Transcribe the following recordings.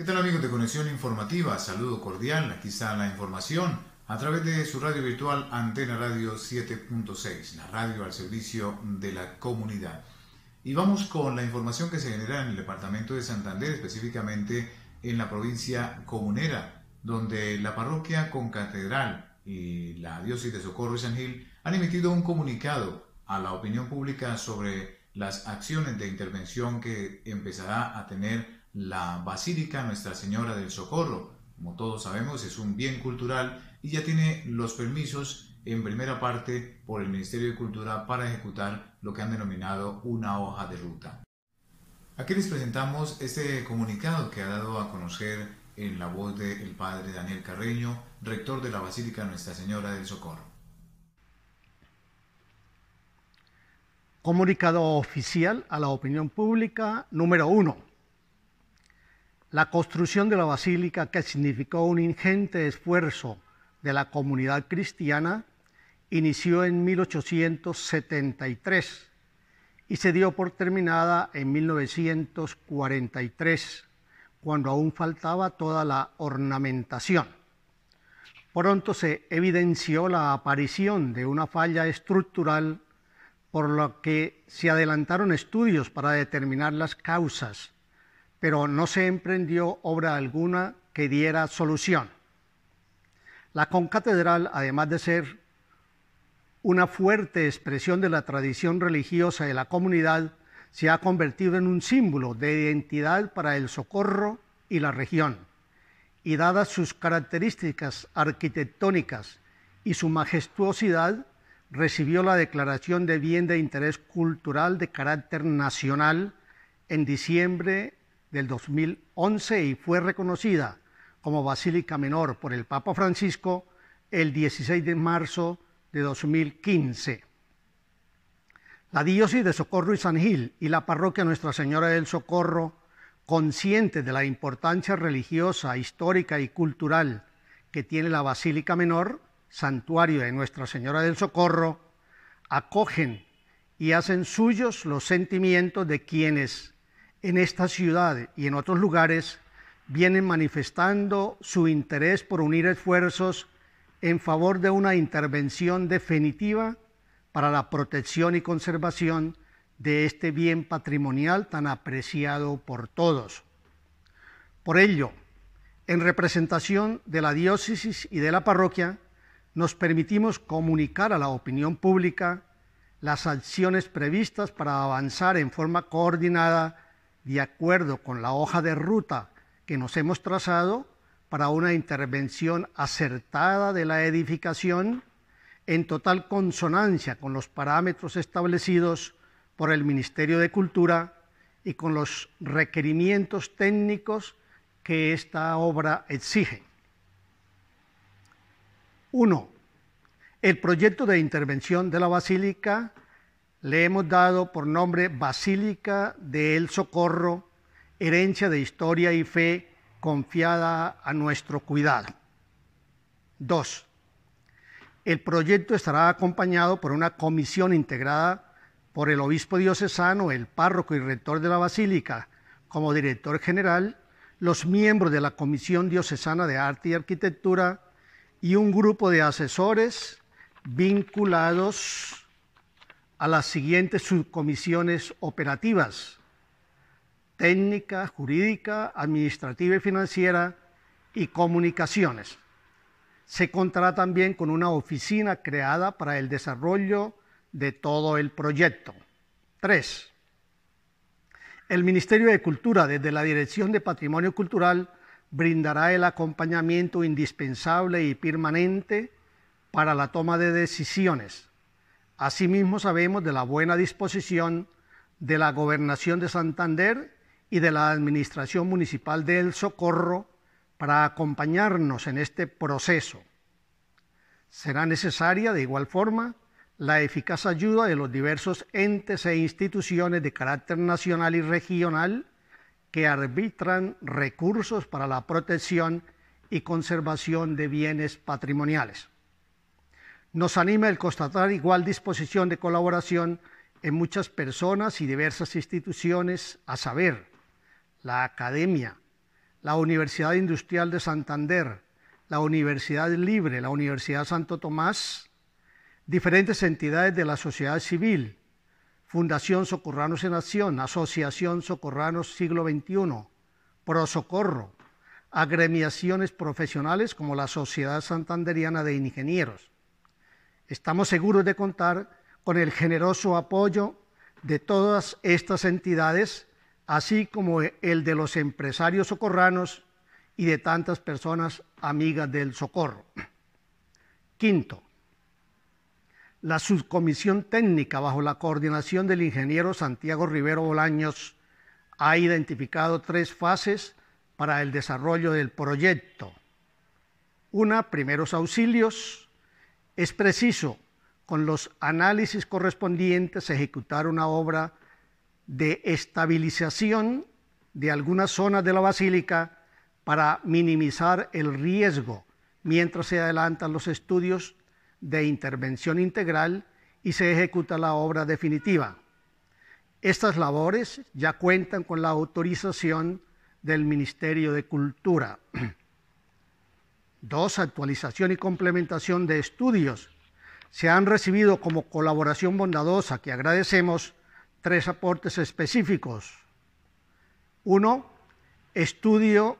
¿Qué tal amigos de Conexión Informativa? Saludo cordial, aquí está la información a través de su radio virtual Antena Radio 7.6, la radio al servicio de la comunidad. Y vamos con la información que se genera en el departamento de Santander, específicamente en la provincia comunera, donde la parroquia con catedral y la diócesis de Socorro y San Gil han emitido un comunicado a la opinión pública sobre las acciones de intervención que empezará a tener la Basílica Nuestra Señora del Socorro, como todos sabemos, es un bien cultural y ya tiene los permisos en primera parte por el Ministerio de Cultura para ejecutar lo que han denominado una hoja de ruta. Aquí les presentamos este comunicado que ha dado a conocer en la voz del padre Daniel Carreño, rector de la Basílica Nuestra Señora del Socorro. Comunicado oficial a la opinión pública número uno. La construcción de la basílica, que significó un ingente esfuerzo de la comunidad cristiana, inició en 1873 y se dio por terminada en 1943, cuando aún faltaba toda la ornamentación. Pronto se evidenció la aparición de una falla estructural, por lo que se adelantaron estudios para determinar las causas pero no se emprendió obra alguna que diera solución. La concatedral, además de ser una fuerte expresión de la tradición religiosa de la comunidad, se ha convertido en un símbolo de identidad para el socorro y la región. Y dadas sus características arquitectónicas y su majestuosidad, recibió la declaración de bien de interés cultural de carácter nacional en diciembre del 2011 y fue reconocida como Basílica Menor por el Papa Francisco el 16 de marzo de 2015. La diócesis de Socorro y San Gil y la parroquia Nuestra Señora del Socorro, conscientes de la importancia religiosa, histórica y cultural que tiene la Basílica Menor, santuario de Nuestra Señora del Socorro, acogen y hacen suyos los sentimientos de quienes en esta ciudad y en otros lugares vienen manifestando su interés por unir esfuerzos en favor de una intervención definitiva para la protección y conservación de este bien patrimonial tan apreciado por todos. Por ello, en representación de la diócesis y de la parroquia, nos permitimos comunicar a la opinión pública las acciones previstas para avanzar en forma coordinada de acuerdo con la hoja de ruta que nos hemos trazado para una intervención acertada de la edificación en total consonancia con los parámetros establecidos por el Ministerio de Cultura y con los requerimientos técnicos que esta obra exige. 1. El proyecto de intervención de la basílica le hemos dado por nombre Basílica de El Socorro, herencia de historia y fe confiada a nuestro cuidado. 2. El proyecto estará acompañado por una comisión integrada por el obispo diocesano, el párroco y rector de la basílica, como director general, los miembros de la Comisión Diocesana de Arte y Arquitectura y un grupo de asesores vinculados a las siguientes subcomisiones operativas, técnica, jurídica, administrativa y financiera y comunicaciones. Se contará también con una oficina creada para el desarrollo de todo el proyecto. 3. El Ministerio de Cultura, desde la Dirección de Patrimonio Cultural, brindará el acompañamiento indispensable y permanente para la toma de decisiones Asimismo sabemos de la buena disposición de la Gobernación de Santander y de la Administración Municipal del Socorro para acompañarnos en este proceso. Será necesaria, de igual forma, la eficaz ayuda de los diversos entes e instituciones de carácter nacional y regional que arbitran recursos para la protección y conservación de bienes patrimoniales nos anima el constatar igual disposición de colaboración en muchas personas y diversas instituciones, a saber, la Academia, la Universidad Industrial de Santander, la Universidad Libre, la Universidad Santo Tomás, diferentes entidades de la sociedad civil, Fundación Socorranos en Acción, Asociación Socorranos Siglo XXI, Prosocorro, agremiaciones profesionales como la Sociedad Santanderiana de Ingenieros, Estamos seguros de contar con el generoso apoyo de todas estas entidades, así como el de los empresarios socorranos y de tantas personas amigas del socorro. Quinto, la subcomisión técnica bajo la coordinación del ingeniero Santiago Rivero Bolaños ha identificado tres fases para el desarrollo del proyecto. Una, primeros auxilios, es preciso, con los análisis correspondientes, ejecutar una obra de estabilización de algunas zonas de la basílica para minimizar el riesgo mientras se adelantan los estudios de intervención integral y se ejecuta la obra definitiva. Estas labores ya cuentan con la autorización del Ministerio de Cultura. Dos, actualización y complementación de estudios. Se han recibido como colaboración bondadosa, que agradecemos, tres aportes específicos. Uno, estudio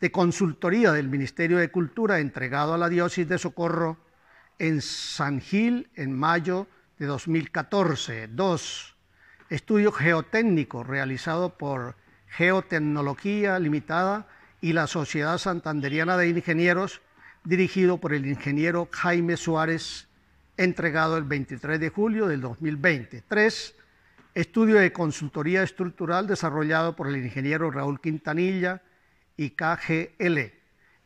de consultoría del Ministerio de Cultura entregado a la Diócesis de Socorro en San Gil en mayo de 2014. Dos, estudio geotécnico realizado por Geotecnología Limitada y la Sociedad Santanderiana de Ingenieros, dirigido por el ingeniero Jaime Suárez, entregado el 23 de julio del 2020. 3. Estudio de consultoría estructural desarrollado por el ingeniero Raúl Quintanilla y KGL,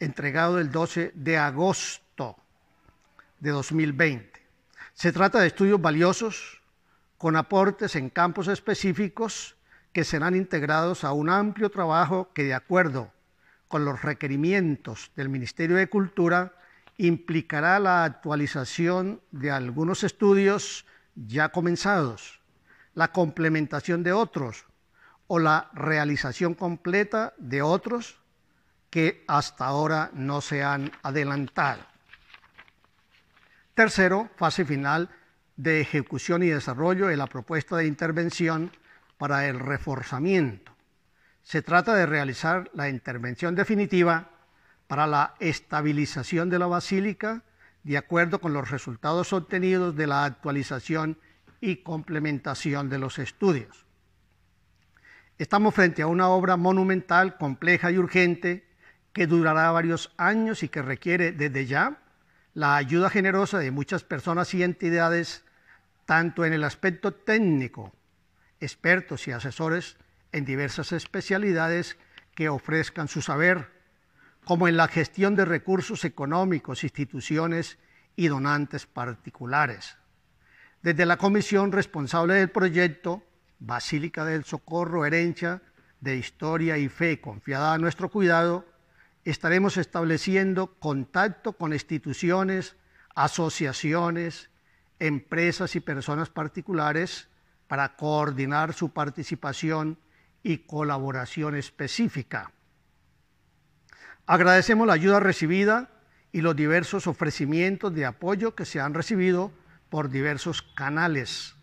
entregado el 12 de agosto de 2020. Se trata de estudios valiosos con aportes en campos específicos que serán integrados a un amplio trabajo que, de acuerdo con los requerimientos del Ministerio de Cultura implicará la actualización de algunos estudios ya comenzados, la complementación de otros o la realización completa de otros que hasta ahora no se han adelantado. Tercero, fase final de ejecución y desarrollo de la propuesta de intervención para el reforzamiento se trata de realizar la intervención definitiva para la estabilización de la basílica de acuerdo con los resultados obtenidos de la actualización y complementación de los estudios. Estamos frente a una obra monumental, compleja y urgente que durará varios años y que requiere desde ya la ayuda generosa de muchas personas y entidades, tanto en el aspecto técnico, expertos y asesores, en diversas especialidades que ofrezcan su saber, como en la gestión de recursos económicos, instituciones y donantes particulares. Desde la comisión responsable del proyecto, Basílica del Socorro, herencia de historia y fe confiada a nuestro cuidado, estaremos estableciendo contacto con instituciones, asociaciones, empresas y personas particulares para coordinar su participación y colaboración específica. Agradecemos la ayuda recibida y los diversos ofrecimientos de apoyo que se han recibido por diversos canales,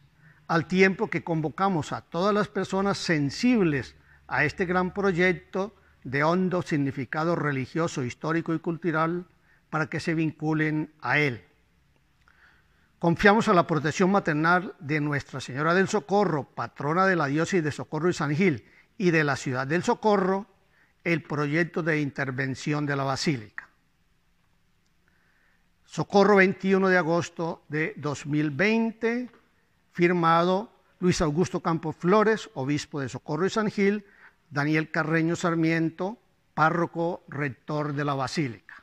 al tiempo que convocamos a todas las personas sensibles a este gran proyecto de hondo significado religioso, histórico y cultural para que se vinculen a él. Confiamos a la protección maternal de Nuestra Señora del Socorro, patrona de la diócesis de Socorro y San Gil, y de la Ciudad del Socorro el proyecto de intervención de la Basílica. Socorro 21 de agosto de 2020, firmado Luis Augusto Campos Flores, obispo de Socorro y San Gil, Daniel Carreño Sarmiento, párroco rector de la Basílica.